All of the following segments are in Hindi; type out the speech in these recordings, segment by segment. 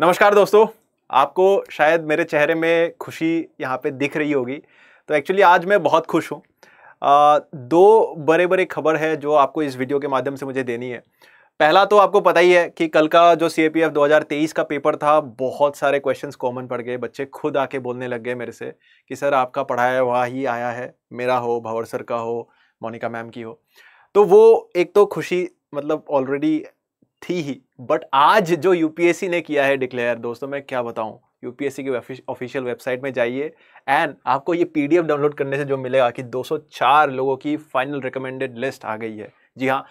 नमस्कार दोस्तों आपको शायद मेरे चेहरे में खुशी यहाँ पे दिख रही होगी तो एक्चुअली आज मैं बहुत खुश हूँ दो बड़े बड़े खबर है जो आपको इस वीडियो के माध्यम से मुझे देनी है पहला तो आपको पता ही है कि कल का जो सी ए पी एफ दो हज़ार तेईस का पेपर था बहुत सारे क्वेश्चंस कॉमन पड़ गए बच्चे खुद आके बोलने लग गए मेरे से कि सर आपका पढ़ाया हुआ ही आया है मेरा हो भंवर सर का हो मोनिका मैम की हो तो वो एक तो खुशी मतलब ऑलरेडी थी ही बट आज जो यूपीएससी ने किया है डिक्लेयर दोस्तों मैं क्या बताऊं यूपीएससी की ऑफिशियल वेबसाइट में जाइए एंड आपको ये पीडीएफ डाउनलोड करने से जो मिलेगा कि 204 लोगों की फाइनल रिकमेंडेड लिस्ट आ गई है जी हाँ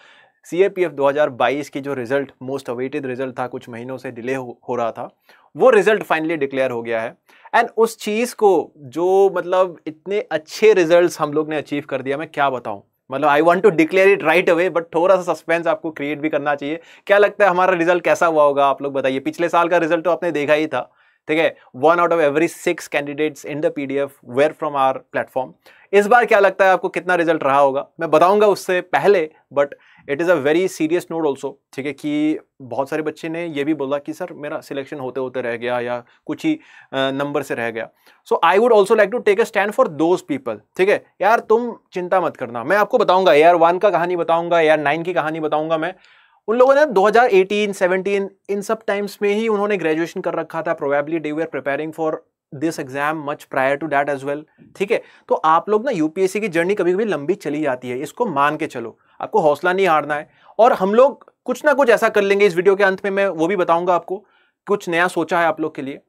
सी ए पी एफ दो हज़ार बाईस की जो रिज़ल्ट मोस्ट अवेटेड रिज़ल्ट था कुछ महीनों से डिले हो, हो रहा था वो रिज़ल्ट फाइनली डिक्लेयर हो गया है एंड उस चीज़ को जो मतलब इतने अच्छे रिज़ल्ट हम लोग ने अचीव कर दिया मैं क्या बताऊँ मतलब I want to declare it right away but थोड़ा सा सस्पेंस आपको क्रिएट भी करना चाहिए क्या लगता है हमारा रिजल्ट कैसा हुआ होगा आप लोग बताइए पिछले साल का रिजल्ट तो आपने देखा ही था ठीक है one out of every six candidates in the PDF where from our platform इस बार क्या लगता है आपको कितना रिजल्ट रहा होगा मैं बताऊंगा उससे पहले but it is a very serious note also ठीक है कि बहुत सारे बच्चे ने यह भी बोला कि सर मेरा सिलेक्शन होते होते रह गया या कुछ ही नंबर से रह गया so I would also like to take a stand for those people ठीक है यार तुम चिंता मत करना मैं आपको बताऊंगा आर वन का कहानी बताऊंगा आर नाइन की कहानी बताऊंगा मैं उन लोगों ने 2018, 17 इन सब टाइम्स में ही उन्होंने ग्रेजुएशन कर रखा था probably they we are preparing for this exam much prior to that as well ठीक है तो आप लोग ना यूपीएससी की जर्नी कभी कभी लंबी चली जाती है इसको मान के चलो आपको हौसला नहीं हारना है और हम लोग कुछ ना कुछ ऐसा कर लेंगे इस वीडियो के अंत में मैं वो भी बताऊंगा आपको कुछ नया सोचा है आप लोग के लिए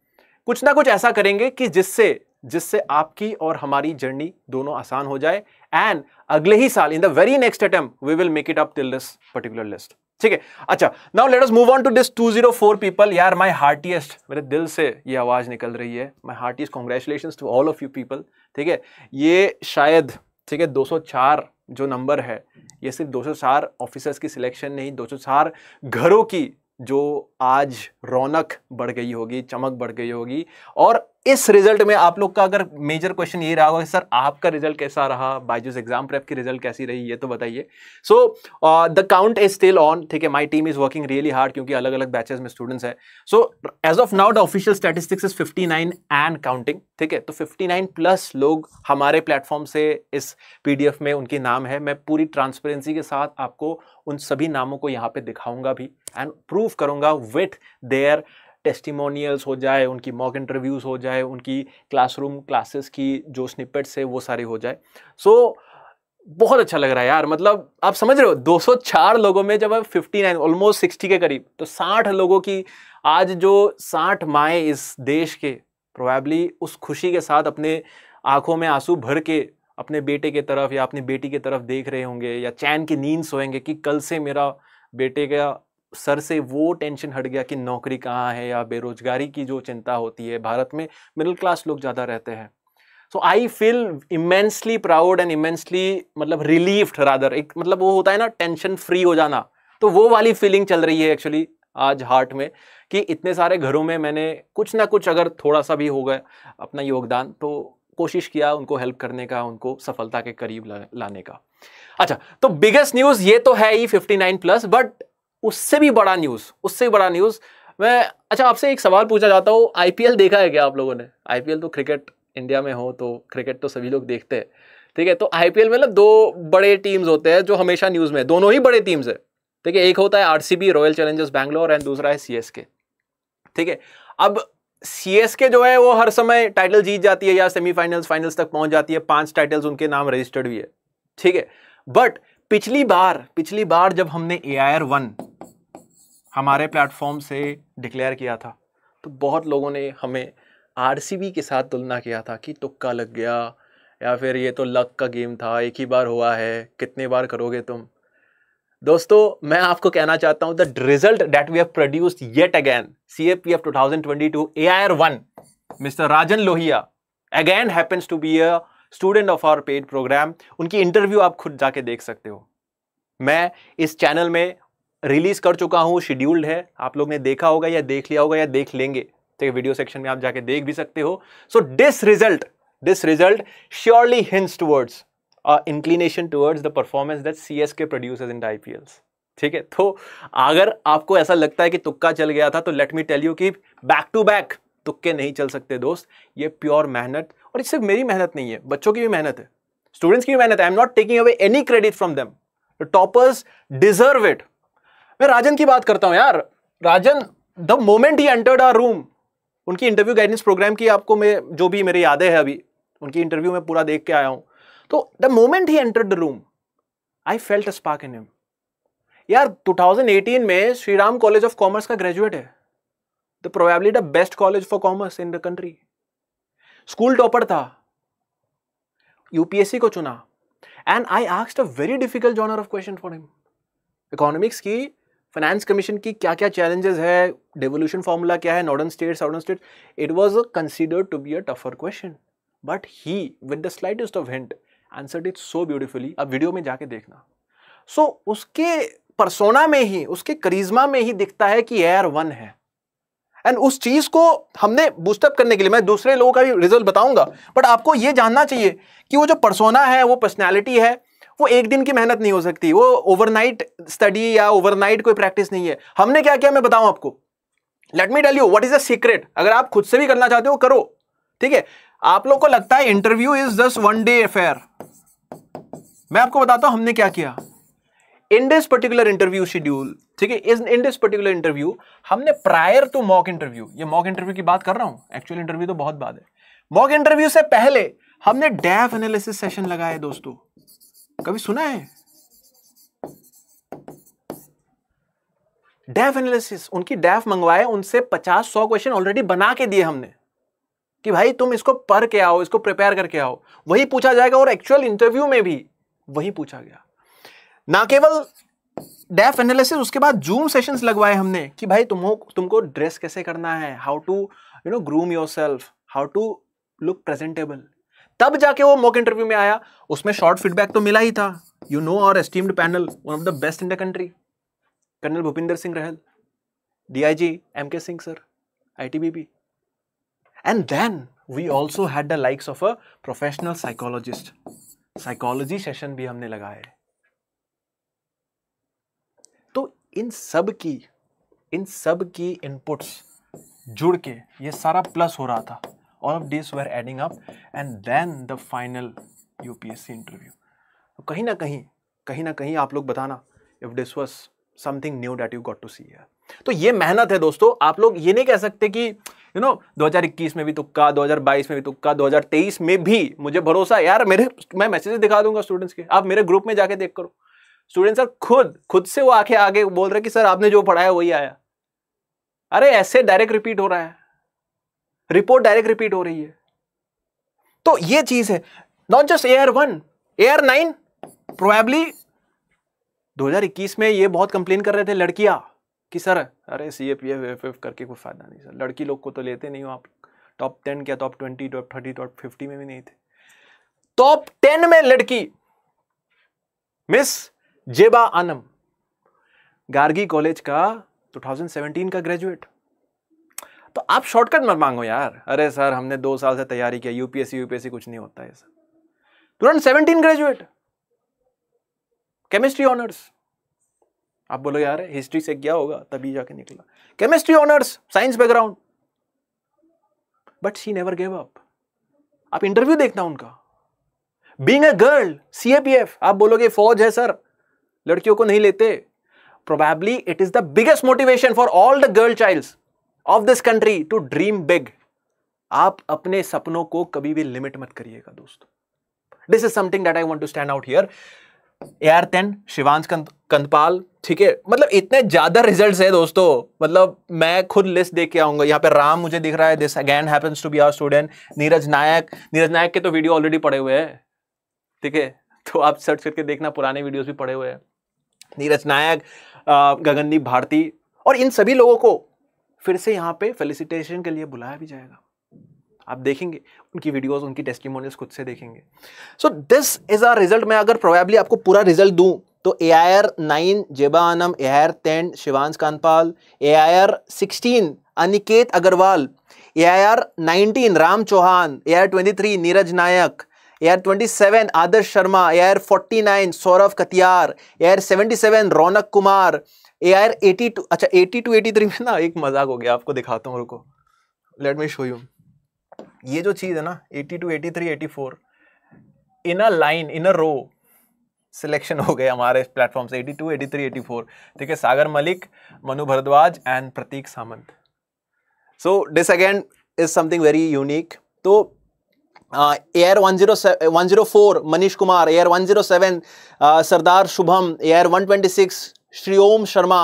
कुछ ना कुछ ऐसा करेंगे कि जिससे जिससे आपकी और हमारी जर्नी दोनों आसान हो जाए एंड अगले ही साल in the very next attempt we will make it up till this particular list ठीक है अच्छा now let us move on to this 204 people यार माय हार्टिएस्ट मेरे दिल से ये आवाज़ निकल रही है my heartiest congratulation to all of you people ठीक है ये शायद ठीक है 204 जो नंबर है ये सिर्फ 204 ऑफिसर्स की सिलेक्शन नहीं 204 घरों की जो आज रौनक बढ़ गई होगी चमक बढ़ गई होगी और इस रिजल्ट में आप लोग का अगर मेजर क्वेश्चन ये रहा होगा सर आपका रिजल्ट कैसा रहा बाइजूस एग्जाम प्रेप की रिजल्ट कैसी रही ये तो बताइए so the count is still on ठीक है my team is working really hard क्योंकि अलग अलग बैचेस में स्टूडेंट्स है so as of now the official statistics is 59 and counting ठीक है तो 59 प्लस लोग हमारे प्लेटफॉर्म से इस पी में उनके नाम है मैं पूरी ट्रांसपेरेंसी के साथ आपको उन सभी नामों को यहाँ पे दिखाऊंगा भी एंड प्रूव करूंगा विथ देयर टेस्टिमोनियल्स हो जाए उनकी मॉक इंटरव्यूज़ हो जाए उनकी क्लासरूम क्लासेस की जो स्निपेट्स है वो सारी हो जाए सो so, बहुत अच्छा लग रहा है यार मतलब आप समझ रहे हो 204 लोगों में जब आप नाइन ऑलमोस्ट सिक्सटी के करीब तो साठ लोगों की आज जो साठ माए इस देश के प्रोबेबली उस खुशी के साथ अपने आंखों में आंसू भर के अपने बेटे के तरफ या अपनी बेटी के तरफ देख रहे होंगे या चैन की नींद सोएंगे कि कल से मेरा बेटे का सर से वो टेंशन हट गया कि नौकरी कहाँ है या बेरोजगारी की जो चिंता होती है भारत में मिडिल क्लास लोग ज़्यादा रहते हैं so I feel immensely proud and immensely मतलब रिलीफ्ड रादर एक मतलब वो होता है ना टेंशन फ्री हो जाना तो वो वाली फीलिंग चल रही है एक्चुअली आज हार्ट में कि इतने सारे घरों में मैंने कुछ ना कुछ अगर थोड़ा सा भी हो गया अपना योगदान तो कोशिश किया उनको हेल्प करने का उनको सफलता के करीब लाने का अच्छा तो बिगेस्ट न्यूज़ ये तो है ही 59 प्लस बट उससे भी बड़ा न्यूज़ उससे भी बड़ा न्यूज़ मैं अच्छा आपसे एक सवाल पूछना चाहता हूँ आई देखा है क्या आप लोगों ने आई तो क्रिकेट इंडिया में हो तो क्रिकेट तो सभी लोग देखते हैं ठीक है तो आई में ना दो बड़े टीम्स होते हैं जो हमेशा न्यूज़ में दोनों ही बड़े टीम्स है ठीक है एक होता है RCB Royal Challengers Bangalore and दूसरा है सी ठीक है अब सी जो है वो हर समय टाइटल जीत जाती है या सेमीफाइनल्स फाइनल्स तक पहुंच जाती है पांच टाइटल्स उनके नाम रजिस्टर्ड भी है ठीक है बट पिछली बार पिछली बार जब हमने ए आई आर वन हमारे प्लेटफॉर्म से डिक्लेयर किया था तो बहुत लोगों ने हमें आर के साथ तुलना किया था कि तुक्का लग गया या फिर ये तो लक का गेम था एक ही बार हुआ है कितने बार करोगे तुम दोस्तों मैं आपको कहना चाहता हूँ the result that we have produced yet again C A P F two thousand twenty two A I R one mister Rajan Lohia again happens to be a student of our paid programme उनकी इंटरव्यू आप खुद जाके देख सकते हो मैं इस चैनल में रिलीज़ कर चुका हूँ शेड्यूल्ड है आप लोग ने देखा होगा या देख लिया होगा या देख लेंगे तो वीडियो सेक्शन में आप जाके देख भी सकते हो so this result this result surely hints towards inclination towards the performance that C S K producers in the I ठीक है तो अगर आपको ऐसा लगता है कि तुक्का चल गया था तो लेट मी टेल यू कि बैक टू बैक तुक्के नहीं चल सकते दोस्त ये प्योर मेहनत और ये सिर्फ मेरी मेहनत नहीं है बच्चों की भी मेहनत है स्टूडेंट्स की भी मेहनत है I am not taking away any credit from them toppers deserve it मैं राजन की बात करता हूँ यार राजन द मोमेंट ही एंटर्ड आर रूम उनकी इंटरव्यू गाइडेंस प्रोग्राम की आपको मैं जो भी मेरी यादें हैं अभी उनकी इंटरव्यू में पूरा देख के आया हूँ तो द मोमेंट ही entered the room I felt spark in him यार 2018 में Shri Ram College of Commerce का ग्रेजुएट है the probably the best college for commerce in the country school topper था यूपीएससी को चुना and I asked a very difficult genre of question for him economics की फाइनेंस कमीशन की क्या क्या चैलेंजेस है डेवोल्यूशन फार्मूला क्या है northern state southern state it was considered to be a tougher question but he with the slightest of hint answered it so beautifully अब वीडियो में जाके देखना सो so, उसके परसोना में ही उसके करिज्मा में ही दिखता है कि एयर वन है एंड उस चीज को हमने बूस्टअप करने के लिए मैं दूसरे लोगों का भी रिजल्ट बताऊंगा बट आपको ये जानना चाहिए कि वो जो परसोना है वो पर्सनैलिटी है वो एक दिन की मेहनत नहीं हो सकती वो ओवरनाइट स्टडी या ओवरनाइट कोई प्रैक्टिस नहीं है हमने क्या किया मैं बताऊं आपको let me tell you what is the secret अगर आप खुद से भी करना चाहते हो करो ठीक है आप लोग को लगता है interview is just one day affair मैं आपको बताता हूं हमने क्या किया in this particular interview schedule ठीक है इन दिस पर्टिकुलर इंटरव्यू हमने प्रायर टू मॉक इंटरव्यू ये मॉक इंटरव्यू की बात कर रहा हूं एक्चुअल इंटरव्यू तो बहुत बात है मॉक इंटरव्यू से पहले हमने डैफ एनालिसिस सेशन लगाए दोस्तों कभी सुना है डेफ एनालिसिस उनकी डेफ मंगवाए उनसे पचास सौ क्वेश्चन ऑलरेडी बना के दिए हमने कि भाई तुम इसको पढ़ के आओ इसको प्रिपेयर करके आओ वही पूछा जाएगा और एक्चुअल इंटरव्यू में भी वही पूछा गया ना केवल डेफ एनालिसिस उसके बाद जूम सेशंस लगवाए हमने कि भाई तुमको तुमको ड्रेस कैसे करना है how to you know groom yourself how to look presentable तब जाके वो मॉक इंटरव्यू में आया उसमें शॉर्ट फीडबैक तो मिला ही था you know our esteemed panel one of the best in the country colonel Bhupinder Singh Rahal DIG M K Singh sir ITBP and then we also had the likes of a professional psychologist psychology session भी हमने लगाए तो इन सब की इन सब की इनपुट्स जुड़ के ये सारा प्लस हो रहा था all of these were adding up and then the final UPSC interview तो कहीं ना कहीं कहीं ना कहीं आप लोग बताना if this was something new that you got to see तो ये मेहनत है दोस्तों आप लोग ये नहीं कह सकते कि यू नो 2021 में भी तुक्का 2022 में भी तुक्का 2023 में भी मुझे भरोसा यार मेरे मैं मैसेजेस दिखा दूंगा स्टूडेंट्स के आप मेरे ग्रुप में जाके देख करो स्टूडेंट सर खुद खुद से वो आके आगे बोल रहे कि सर आपने जो पढ़ाया वही आया अरे ऐसे डायरेक्ट रिपीट हो रहा है रिपोर्ट डायरेक्ट रिपीट हो रही है तो ये चीज है not just AIR one AIR nine probably 2021 में ये बहुत कंप्लेन कर रहे थे लड़कियां कि सर अरे C A P F F F करके कोई फायदा नहीं सर लड़की लोग को तो लेते नहीं हो आप टॉप टेन क्या top twenty top thirty top fifty में भी नहीं थे टॉप टेन में लड़की मिस जेबा आनम गार्गी कॉलेज का 2017 का ग्रेजुएट तो आप शॉर्टकट मत मांगो यार अरे सर हमने दो साल से तैयारी किया यूपीएससी यूपीएससी कुछ नहीं होता है सर तुरंत सेवनटीन ग्रेजुएट केमिस्ट्री ऑनर्स आप बोलो यार हिस्ट्री से क्या होगा तभी जाके निकला chemistry honours science background but she never gave up आप इंटरव्यू देखना उनका बींग ए गर्ल सी आप बोलोगे फौज है सर लड़कियों को नहीं लेते probably it is the biggest motivation for all the girl childs of this country to dream big आप अपने सपनों को कभी भी लिमिट मत करिएगा दोस्तों this is something that I want to stand out here A R Shivansh Kandpal ठीक है मतलब इतने ज्यादा रिजल्ट्स है दोस्तों मतलब मैं खुद लिस्ट देख के आऊंगा यहाँ पे राम मुझे दिख रहा है this again happens to be our student Neeraj Nayak Neeraj Nayak के तो वीडियो ऑलरेडी पड़े हुए हैं ठीक है तो आप सर्च करके देखना पुराने वीडियोज भी पड़े हुए हैं नीरज नायक गगनदीप भारती और इन सभी लोगों को फिर से यहाँ पे फेलिसिटेशन के लिए बुलाया भी जाएगा आप देखेंगे उनकी वीडियोस उनकी टेस्टिमोनियल्स खुद से देखेंगे so this is a result मैं अगर प्रोबेबली आपको पूरा रिजल्ट दूं तो ए I R nine Zeba Anam A I R ten Shivansh Kandpal A I R sixteen Aniket Agarwal A I R nineteen Ram Chauhan A I R twenty three Neeraj Nayak AIR 27 Adarsh Sharma AIR 49 Saurabh Katiyar AIR 77 Raunak Kumar AIR 82 अच्छा 80 टू 83 में ना एक मजाक हो गया आपको दिखाता हूँ रुको लेट मी शो यू ये जो चीज़ है ना 80 to 83 84 in a line in a row selection हो गए हमारे प्लेटफॉर्म से 82, 83, 84 ठीक है Sagar Malik Manu Bhardwaj and Prateek Samant so this again is something very unique तो AIR one zero one zero four Manish Kumar AIR one zero seven Sardar Shubham AIR one twenty six Shri Om Sharma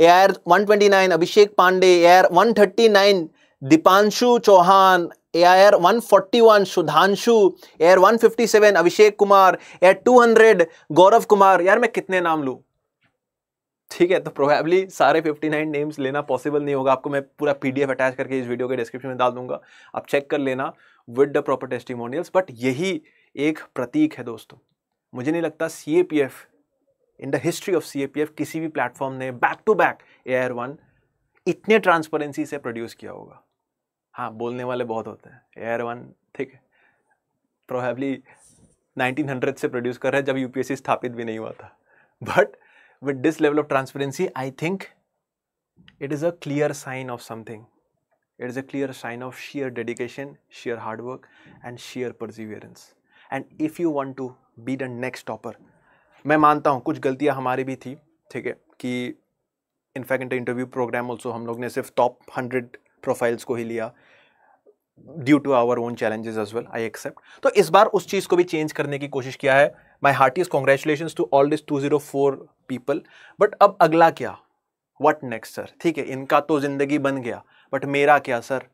AIR one twenty nine Abhishek Pandey AIR one thirty nine Deepanshu Chauhan AIR one forty one Sudhanshu AIR one fifty seven Abhishek Kumar AIR two hundred Gaurav Kumar यार मैं कितने नाम लूँ ठीक है तो प्रोबेबली सारे 59 नेम्स लेना पॉसिबल नहीं होगा आपको मैं पूरा पीडीएफ अटैच करके इस वीडियो के डिस्क्रिप्शन में डाल दूंगा आप चेक कर लेना with the proper testimonials but यही एक प्रतीक है दोस्तों मुझे नहीं लगता see in the history of C किसी भी प्लेटफॉर्म ने back to back A one इतने ट्रांसपेरेंसी से प्रोड्यूस किया होगा हाँ बोलने वाले बहुत होते हैं ए वन ठीक है प्रोबेबली 1900 से प्रोड्यूस कर रहे हैं जब यूपीएससी स्थापित भी नहीं हुआ था but with this level of transparency, I think it is a clear sign of something. It is a clear sign of sheer dedication, sheer hard work, and sheer perseverance. And if you want to be the next topper, मैं मानता हूँ कुछ गलतियाँ हमारी भी थी ठीक है कि in fact inter interview programme also हम लोग ने सिर्फ टॉप हंड्रेड प्रोफाइल्स को ही लिया due to our own challenges as well I accept तो इस बार उस चीज़ को भी चेंज करने की कोशिश किया है my is congratulation to all this two zero four people but अब अगला क्या वट नेक्स्ट सर ठीक है इनका तो ज़िंदगी बन गया बट मेरा क्या सर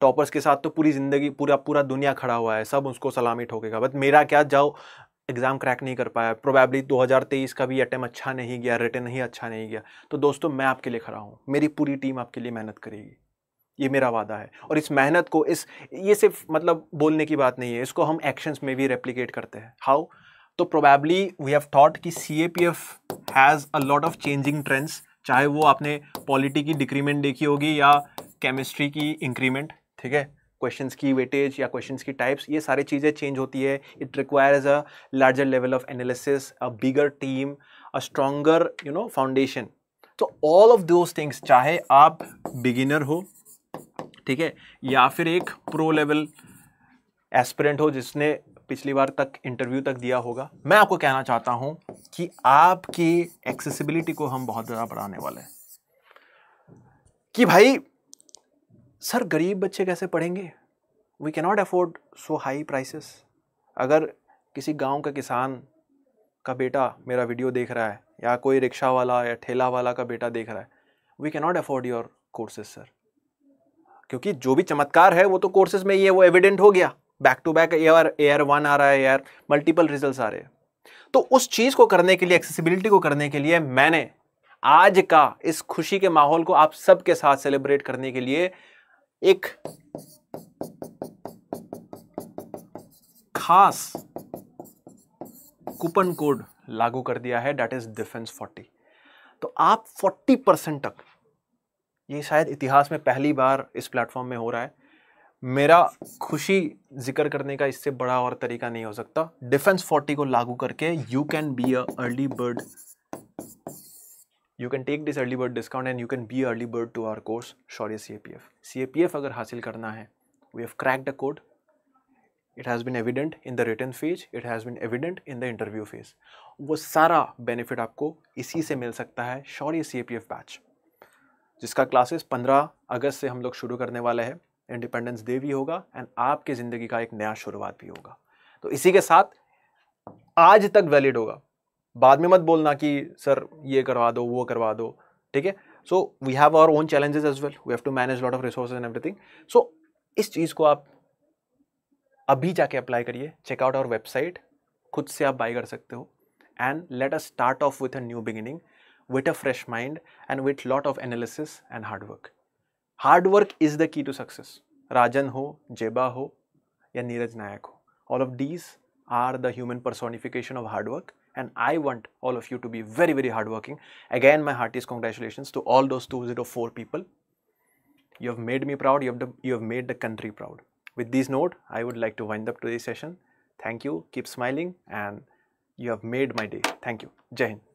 टॉपर्स के साथ तो पूरी ज़िंदगी पूरा पूरा दुनिया खड़ा हुआ है सब उसको सलामी ठोकेगा बट मेरा क्या जाओ एग्ज़ाम क्रैक नहीं कर पाया प्रोबेबली 2023 का भी अटैम्प अच्छा नहीं गया रिटर्न ही अच्छा नहीं गया तो दोस्तों मैं आपके लिए खड़ा हूँ मेरी पूरी टीम आपके लिए मेहनत करेगी ये मेरा वादा है और इस मेहनत को इस ये सिर्फ मतलब बोलने की बात नहीं है इसको हम एक्शंस में भी रेप्लीकेट करते हैं हाउ तो प्रोबेबली वी हैव थॉट कि C A P F has a lot of changing trends चाहे वो आपने पॉलिटी की डिक्रीमेंट देखी होगी या केमिस्ट्री की इंक्रीमेंट ठीक है क्वेश्चंस की वेटेज या क्वेश्चंस की टाइप्स ये सारी चीज़ें चेंज होती है it requires a larger level of analysis a bigger team a stronger you know foundation तो ऑल ऑफ दोज थिंग्स चाहे आप बिगिनर हो ठीक है या फिर एक प्रो लेवल एस्पिरेंट हो जिसने पिछली बार तक इंटरव्यू तक दिया होगा मैं आपको कहना चाहता हूं कि आपकी एक्सेसिबिलिटी को हम बहुत ज़्यादा बढ़ाने वाले हैं कि भाई सर गरीब बच्चे कैसे पढ़ेंगे we cannot afford so high prices अगर किसी गांव का किसान का बेटा मेरा वीडियो देख रहा है या कोई रिक्शा वाला या ठेला वाला का बेटा देख रहा है we cannot afford your courses sir क्योंकि जो भी चमत्कार है वो तो कोर्सेज में ही है वो एविडेंट हो गया back to back AIR AIR one आ रहा है एयर मल्टीपल रिजल्ट आ रहे हैं तो उस चीज़ को करने के लिए एक्सेसिबिलिटी को करने के लिए मैंने आज का इस खुशी के माहौल को आप सबके साथ सेलिब्रेट करने के लिए एक खास कूपन कोड लागू कर दिया है डेट इज डिफेंस 40 तो आप 40 परसेंट तक ये शायद इतिहास में पहली बार इस प्लेटफॉर्म में हो रहा है मेरा खुशी जिक्र करने का इससे बड़ा और तरीका नहीं हो सकता डिफेंस फोर्टी को लागू करके you can be a early bird you can take this early bird discount and you can be early bird to our course Shaurya C A P F C A P F अगर हासिल करना है we have crack the code it has been evident in the written phase it has been evident in the interview phase वो सारा बेनिफिट आपको इसी से मिल सकता है शौर्य C A P F batch जिसका क्लासेस 15 अगस्त से हम लोग शुरू करने वाले हैं इंडिपेंडेंस डे भी होगा एंड आपकी ज़िंदगी का एक नया शुरुआत भी होगा तो इसी के साथ आज तक वैलिड होगा बाद में मत बोलना कि सर ये करवा दो वो करवा दो ठीक है so we have our own challenges as well we have to manage lot of resource and everything so इस चीज़ को आप अभी जाके अप्लाई करिए चेकआउट आवर वेबसाइट खुद से आप बाई कर सकते हो and let us start off with a new beginning with a fresh mind and with lot of analysis and hard work. Hard work is the key to success. Rajan ho, Jeba ho, ya Neeraj Nayak ho. All of these are the human personification of hard work and I want all of you to be very, very hardworking. Again, my heartiest congratulations to all those 204 people. You have made me proud, you have, the, you have made the country proud. With this note, I would like to wind up today's session. Thank you, keep smiling and you have made my day. Thank you. Jai Hind.